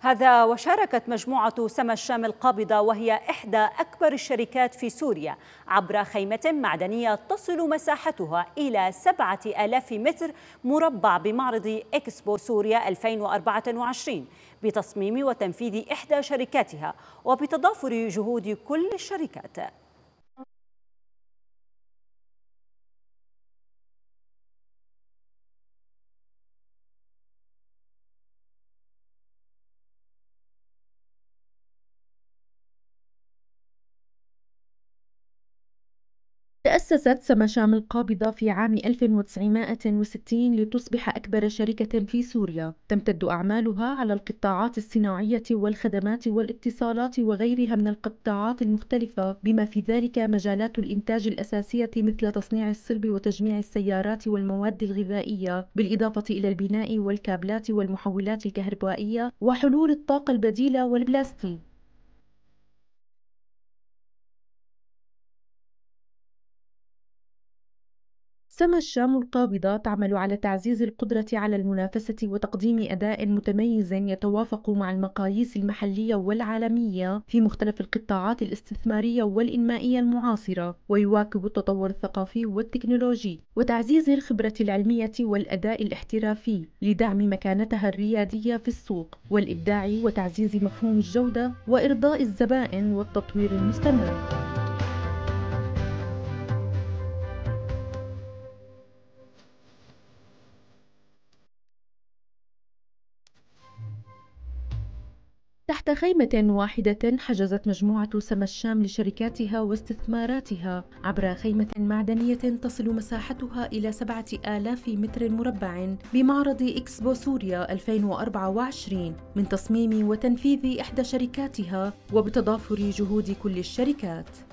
هذا وشاركت مجموعة سما الشام القابضة وهي إحدى أكبر الشركات في سوريا عبر خيمة معدنية تصل مساحتها إلى 7000 متر مربع بمعرض إكسبو سوريا 2024 بتصميم وتنفيذ إحدى شركاتها وبتضافر جهود كل الشركات تأسست سمشام القابضة في عام 1960 لتصبح أكبر شركة في سوريا تمتد أعمالها على القطاعات الصناعية والخدمات والاتصالات وغيرها من القطاعات المختلفة بما في ذلك مجالات الإنتاج الأساسية مثل تصنيع الصلب وتجميع السيارات والمواد الغذائية بالإضافة إلى البناء والكابلات والمحولات الكهربائية وحلول الطاقة البديلة والبلاستيك سما الشام القابضة تعمل على تعزيز القدرة على المنافسة وتقديم أداء متميز يتوافق مع المقاييس المحلية والعالمية في مختلف القطاعات الاستثمارية والإنمائية المعاصرة ويواكب التطور الثقافي والتكنولوجي وتعزيز الخبرة العلمية والأداء الاحترافي لدعم مكانتها الريادية في السوق والإبداع وتعزيز مفهوم الجودة وإرضاء الزبائن والتطوير المستمر تحت خيمة واحدة حجزت مجموعة سما الشام لشركاتها واستثماراتها عبر خيمة معدنية تصل مساحتها إلى 7000 متر مربع بمعرض إكسبو سوريا 2024 من تصميم وتنفيذ إحدى شركاتها وبتضافر جهود كل الشركات